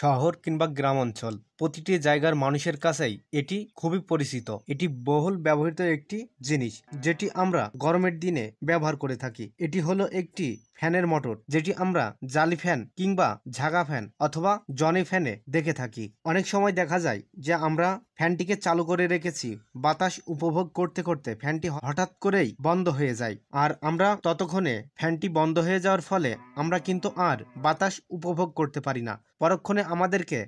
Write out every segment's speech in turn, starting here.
শহর কিংবা গ্রাম অঞ্চল প্রতিটি জায়গার মানুষের কাছেই এটি খুবই পরিচিত এটি বহুল ব্যবহৃত একটি জিনিস যেটি আমরা গরমের দিনে ব্যবহার করে থাকি এটি হলো একটি ফ্যানের মোটর যেটি আমরা জালি ফ্যান কিংবা ঝাগা ফ্যান অথবা জনি ফ্যানে দেখে থাকি অনেক সময় দেখা যায় যে আমরা ফ্যানটিকে চালু করে রেখেছি বাতাস উপভোগ করতে করতে ফ্যানটি হঠাৎ করেই বন্ধ হয়ে যায় আর আমরা ততক্ষণে ফ্যানটি বন্ধ হয়ে যাওয়ার ফলে আমরা কিন্তু আর বাতাস উপভোগ করতে পারি না পরক্ষণে আমাদেরকে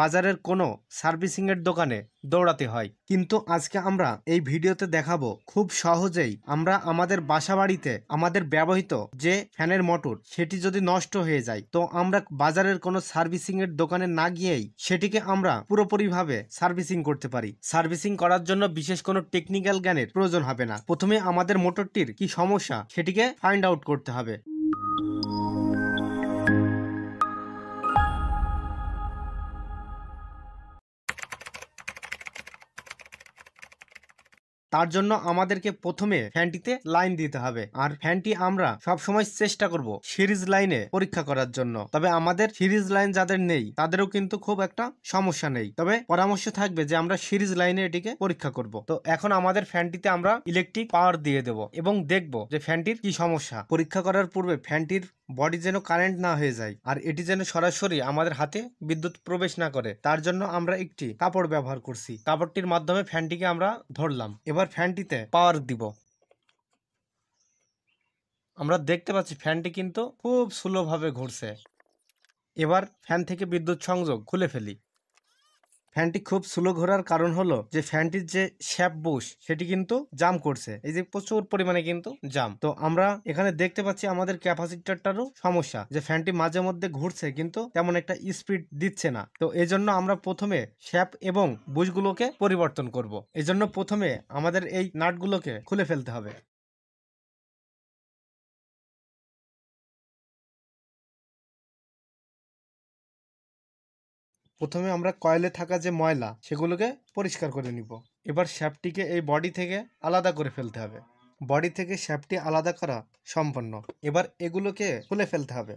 বাজারের কোনো সার্ভিসিংয়ের দোকানে দৌড়াতে হয় কিন্তু আজকে আমরা এই ভিডিওতে দেখাবো খুব সহজেই আমরা আমাদের বাসা বাড়িতে আমাদের ব্যবহৃত যে ফ্যানের মোটর সেটি যদি নষ্ট হয়ে যায় তো আমরা বাজারের কোনো সার্ভিসিংয়ের দোকানে না গিয়েই সেটিকে আমরা পুরোপুরিভাবে সার্ভিসিং করতে পারি সার্ভিসিং করার জন্য বিশেষ কোনো টেকনিক্যাল জ্ঞানের প্রয়োজন হবে না প্রথমে আমাদের মোটরটির কি সমস্যা সেটিকে ফাইন্ড আউট করতে হবে তার জন্য আমাদেরকে প্রথমে ফ্যানটিতে লাইন দিতে হবে আর ফ্যানটি আমরা সব সময় চেষ্টা করব সিরিজ লাইনে পরীক্ষা করার জন্য তবে আমাদের সিরিজ লাইন যাদের নেই তাদেরও কিন্তু খুব একটা সমস্যা নেই তবে পরামর্শ থাকবে যে আমরা সিরিজ লাইনে এটিকে পরীক্ষা করব তো এখন আমাদের ফ্যানটিতে আমরা ইলেকট্রিক পাওয়ার দিয়ে দেব এবং দেখব যে ফ্যানটির কি সমস্যা পরীক্ষা করার পূর্বে ফ্যানটির বডি যেন কারেন্ট না হয়ে যায় আর এটি যেন সরাসরি আমাদের হাতে বিদ্যুৎ প্রবেশ না করে তার জন্য আমরা একটি কাপড় ব্যবহার করছি কাপড়টির মাধ্যমে ফ্যানটিকে আমরা ধরলাম এবার ফ্যানটিতে পাওয়ার দিব আমরা দেখতে পাচ্ছি ফ্যানটি কিন্তু খুব সুলভভাবে ঘুরছে এবার ফ্যান থেকে বিদ্যুৎ সংযোগ খুলে ফেলি ফ্যানটি খুব স্লো ঘোরার কারণ হলো যে ফ্যানটির যে শ্যাপ বুশ সেটি কিন্তু জাম করছে এই যে প্রচুর পরিমাণে কিন্তু জাম তো আমরা এখানে দেখতে পাচ্ছি আমাদের ক্যাপাসিটারটারও সমস্যা যে ফ্যানটি মাঝে মধ্যে ঘুরছে কিন্তু তেমন একটা স্পিড দিচ্ছে না তো এই জন্য আমরা প্রথমে শ্যাপ এবং বুশগুলোকে পরিবর্তন করব। এজন্য প্রথমে আমাদের এই নাটগুলোকে খুলে ফেলতে হবে প্রথমে আমরা কয়েলে থাকা যে ময়লা সেগুলোকে পরিষ্কার করে নিব এবার শ্যাপটিকে এই বডি থেকে আলাদা করে ফেলতে হবে বডি থেকে শ্যাপটি আলাদা করা সম্পন্ন এবার এগুলোকে খুলে ফেলতে হবে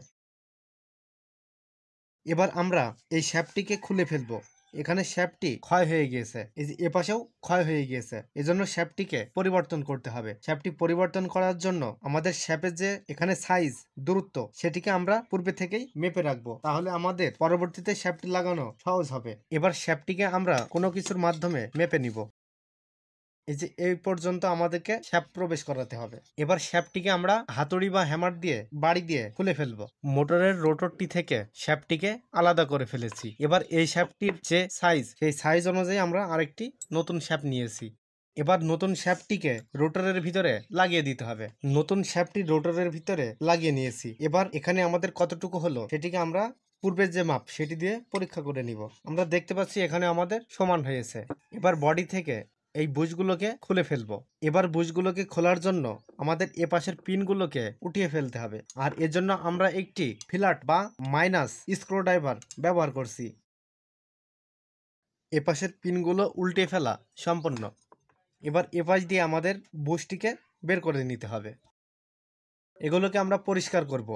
এবার আমরা এই শ্যাপটিকে খুলে ফেলবো এখানে শ্যাপটি ক্ষয় হয়ে গিয়েছে এই যে এপাশেও ক্ষয় হয়ে গিয়েছে এজন্য শ্যাপটিকে পরিবর্তন করতে হবে শ্যাপটি পরিবর্তন করার জন্য আমাদের শ্যাপের যে এখানে সাইজ দূরত্ব সেটিকে আমরা পূর্বে থেকেই মেপে রাখবো তাহলে আমাদের পরবর্তীতে শ্যাপটি লাগানো সহজ হবে এবার শ্যাপটিকে আমরা কোনো কিছুর মাধ্যমে মেপে নিব এই যে এই পর্যন্ত আমাদেরকে শ্যাপ প্রবেশ করাতে হবে এবার শ্যাপটিকে আমরা হাতুড়ি বা হ্যামার দিয়ে বাড়ি দিয়ে খুলে ফেলবো মোটরের রোটরটি থেকে শ্যাপটিকে আলাদা করে ফেলেছি এবার এই শ্যাপটির যে সাইজ সেই সাইজ অনুযায়ী আমরা আরেকটি নতুন শ্যাপ নিয়েছি এবার নতুন শ্যাপটিকে রোটারের ভিতরে লাগিয়ে দিতে হবে নতুন শ্যাপটি রোটারের ভিতরে লাগিয়ে নিয়েছি এবার এখানে আমাদের কতটুকু হলো সেটিকে আমরা পূর্বের যে মাপ সেটি দিয়ে পরীক্ষা করে নিব আমরা দেখতে পাচ্ছি এখানে আমাদের সমান হয়েছে এবার বডি থেকে এই বুশগুলোকে খুলে ফেলবো এবার বুশগুলোকে খোলার জন্য আমাদের এ পাশের পিনগুলোকে উঠিয়ে ফেলতে হবে আর এর জন্য আমরা একটি ফিলাট বা মাইনাস স্ক্রুড্রাইভার ব্যবহার করছি এ পাশের পিনগুলো উল্টে ফেলা সম্পন্ন এবার এ পাশ দিয়ে আমাদের বুশটিকে বের করে নিতে হবে এগুলোকে আমরা পরিষ্কার করব।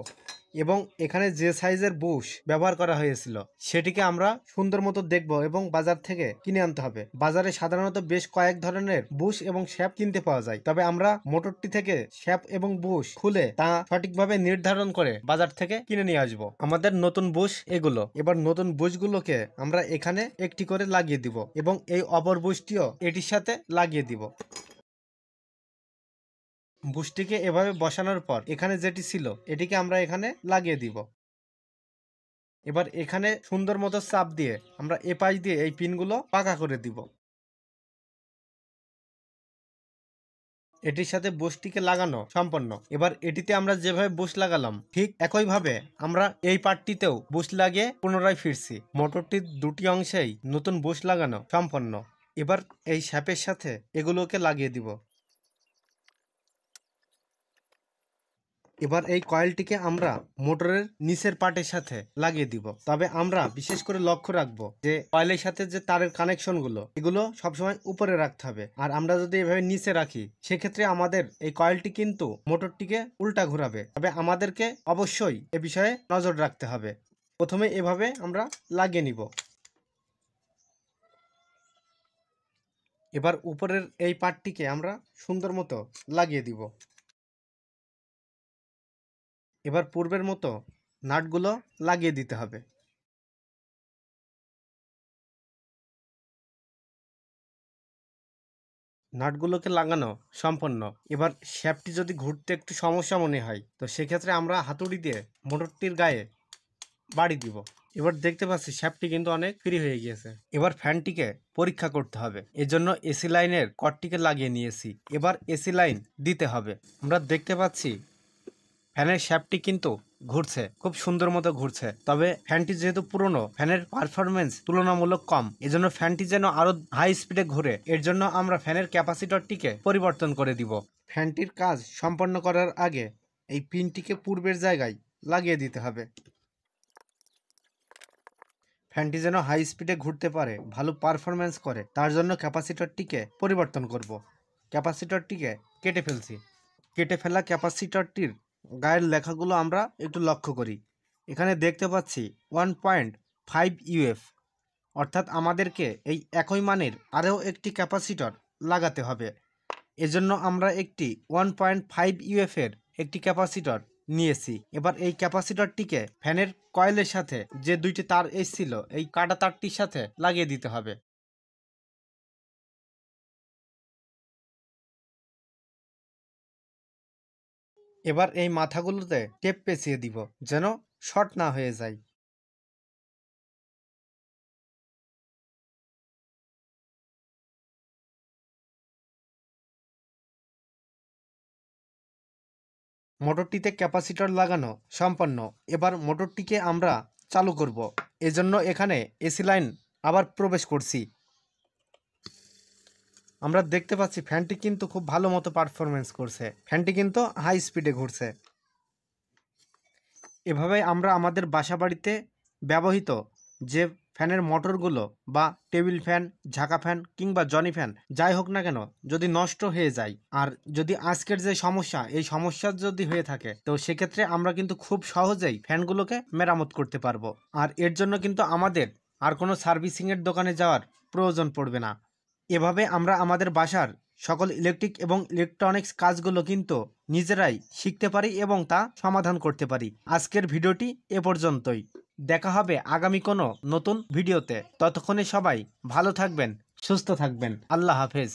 এবং এখানে যে সাইজের বুশ ব্যবহার করা হয়েছিল সেটিকে আমরা সুন্দর মতো দেখব এবং বাজার থেকে কিনে আনতে হবে বাজারে সাধারণত বেশ কয়েক ধরনের বুশ এবং শ্যাপ কিনতে পাওয়া যায় তবে আমরা মোটরটি থেকে শ্যাপ এবং বুশ খুলে তা সঠিকভাবে নির্ধারণ করে বাজার থেকে কিনে নিয়ে আসব আমাদের নতুন বুশ এগুলো এবার নতুন বুশগুলোকে আমরা এখানে একটি করে লাগিয়ে দিব এবং এই অপর বুশটিও এটির সাথে লাগিয়ে দিব বুশটিকে এভাবে বসানোর পর এখানে যেটি ছিল এটিকে আমরা এখানে লাগিয়ে দিব এবার এখানে সুন্দর মতো চাপ দিয়ে আমরা এপাশ দিয়ে এই পিনগুলো পাকা করে দিব এটির সাথে বোসটিকে লাগানো সম্পন্ন এবার এটিতে আমরা যেভাবে বোস লাগালাম ঠিক একইভাবে আমরা এই পার্টটিতেও বোস লাগিয়ে পুনরায় ফিরছি মোটরটির দুটি অংশেই নতুন বোস লাগানো সম্পন্ন এবার এই সাপের সাথে এগুলোকে লাগিয়ে দিব এবার এই কয়েলটিকে আমরা মোটরের নিচের পার্টের সাথে লাগিয়ে দিব তবে আমরা বিশেষ করে লক্ষ্য রাখব যে কয়েলের সাথে যে তারের কানেকশনগুলো এগুলো সবসময় উপরে রাখতে হবে আর আমরা যদি এভাবে নিচে রাখি সেক্ষেত্রে আমাদের এই কয়েলটি কিন্তু মোটরটিকে উল্টা ঘোরাবে তবে আমাদেরকে অবশ্যই এ বিষয়ে নজর রাখতে হবে প্রথমে এভাবে আমরা লাগিয়ে নিব এবার উপরের এই পার্টটিকে আমরা সুন্দর মতো লাগিয়ে দিব এবার পূর্বের মতো নাটগুলো লাগিয়ে দিতে হবে নাটগুলোকে লাগানো সম্পন্ন এবার শ্যাপটি যদি ঘুরতে একটু সমস্যা মনে হয় তো সেক্ষেত্রে আমরা হাতুড়ি দিয়ে মোটরটির গায়ে বাড়ি দিব এবার দেখতে পাচ্ছি শ্যাপটি কিন্তু অনেক ফ্রি হয়ে গিয়েছে এবার ফ্যানটিকে পরীক্ষা করতে হবে এজন্য এসি লাইনের কটটিকে লাগিয়ে নিয়েছি এবার এসি লাইন দিতে হবে আমরা দেখতে পাচ্ছি ফ্যানের শ্যাপটি কিন্তু ঘুরছে খুব সুন্দর মতো ঘুরছে তবে ফ্যানটি যেহেতু পুরনো ফ্যানের পারফরমেন্স তুলনামূলক কম এজন্য ফ্যানটি যেন আরো হাই স্পিডে ঘুরে এর জন্য আমরা ফ্যানের ক্যাপাসিটরটিকে পরিবর্তন করে দিব ফ্যানটির কাজ সম্পন্ন করার আগে এই পিনটিকে পূর্বের জায়গায় লাগিয়ে দিতে হবে ফ্যানটি যেন হাই স্পিডে ঘুরতে পারে ভালো পারফরমেন্স করে তার জন্য ক্যাপাসিটরটিকে পরিবর্তন করব ক্যাপাসিটরটিকে কেটে ফেলছি কেটে ফেলা ক্যাপাসিটরটির গায়ের লেখাগুলো আমরা একটু লক্ষ্য করি এখানে দেখতে পাচ্ছি ওয়ান পয়েন্ট ফাইভ ইউএফ অর্থাৎ আমাদেরকে এই একই মানের আরও একটি ক্যাপাসিটর লাগাতে হবে এজন্য আমরা একটি ওয়ান পয়েন্ট ফাইভ ইউএফের একটি ক্যাপাসিটর নিয়েছি এবার এই ক্যাপাসিটরটিকে ফ্যানের কয়েলের সাথে যে দুইটি তার এসছিল এই কাটা তারটির সাথে লাগিয়ে দিতে হবে এবার এই মাথাগুলোতে টেপ পেঁচিয়ে দিব যেন শর্ট না হয়ে যায় মোটরটিতে ক্যাপাসিটর লাগানো সম্পন্ন এবার মোটরটিকে আমরা চালু করব এজন্য এখানে এসি লাইন আবার প্রবেশ করছি আমরা দেখতে পাচ্ছি ফ্যানটি কিন্তু খুব ভালো মতো পারফরমেন্স করছে ফ্যানটি কিন্তু হাই স্পিডে ঘুরছে এভাবে আমরা আমাদের বাসা বাড়িতে ব্যবহৃত যে ফ্যানের মোটরগুলো বা টেবিল ফ্যান ঝাঁকা ফ্যান কিংবা জনি ফ্যান যাই হোক না কেন যদি নষ্ট হয়ে যায় আর যদি আজকের যে সমস্যা এই সমস্যা যদি হয়ে থাকে তো সেক্ষেত্রে আমরা কিন্তু খুব সহজেই ফ্যানগুলোকে মেরামত করতে পারবো আর এর জন্য কিন্তু আমাদের আর কোনো সার্ভিসিংয়ের দোকানে যাওয়ার প্রয়োজন পড়বে না এভাবে আমরা আমাদের বাসার সকল ইলেকট্রিক এবং ইলেকট্রনিক্স কাজগুলো কিন্তু নিজেরাই শিখতে পারি এবং তা সমাধান করতে পারি আজকের ভিডিওটি এ পর্যন্তই দেখা হবে আগামী কোনো নতুন ভিডিওতে ততক্ষণে সবাই ভালো থাকবেন সুস্থ থাকবেন আল্লাহ হাফেজ